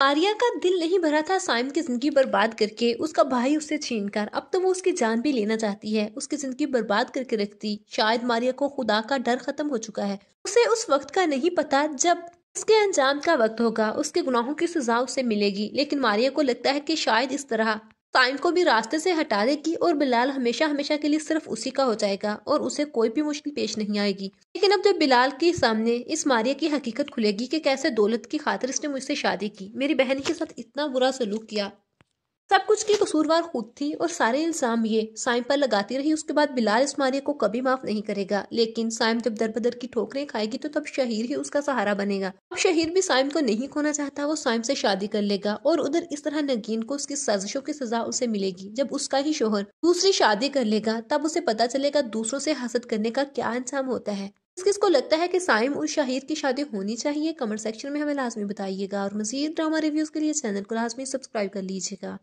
आर्या का दिल नहीं भरा था साइम की जिंदगी बर्बाद करके उसका भाई उसे छीनकर अब तो वो उसकी जान भी लेना चाहती है उसकी जिंदगी बर्बाद करके रखती शायद मारिया को खुदा का डर खत्म हो चुका है उसे उस वक्त का नहीं पता जब उसके अंजाम का वक्त होगा उसके गुनाहों की सजा उसे मिलेगी लेकिन मारिया को लगता है कि शायद इस तरह साइम को भी रास्ते से हटा देगी और बिलाल हमेशा हमेशा के लिए सिर्फ उसी का हो जाएगा और उसे कोई भी मुश्किल पेश नहीं आएगी लेकिन अब जब बिलाल के सामने इस मारिया की हकीकत खुलेगी कि कैसे दौलत की खातिर इसने मुझसे शादी की मेरी बहन के साथ इतना बुरा सलूक किया सब कुछ की कसूरवार खुद थी और सारे इल्ज़ाम ये साइम पर लगाती रही उसके बाद बिलाल इस्मारिया को कभी माफ़ नहीं करेगा लेकिन साइम जब दर बदर की ठोकरें खाएगी तो तब शहीर ही उसका सहारा बनेगा अब शहीर भी साइम को नहीं खोना चाहता वो साइम से शादी कर लेगा और उधर इस तरह नगीन को उसकी साजिशों की सजा उसे मिलेगी जब उसका ही शोहर दूसरी शादी कर लेगा तब उसे पता चलेगा दूसरों से हसद करने का क्या इंसाम होता है किस को लगता है कि साइम और शाहिद की शादी होनी चाहिए कमेंट सेक्शन में हमें लाजमी बताइएगा और मजीद ड्रामा रिव्यूज के लिए चैनल को लाजमी सब्सक्राइब कर लीजिएगा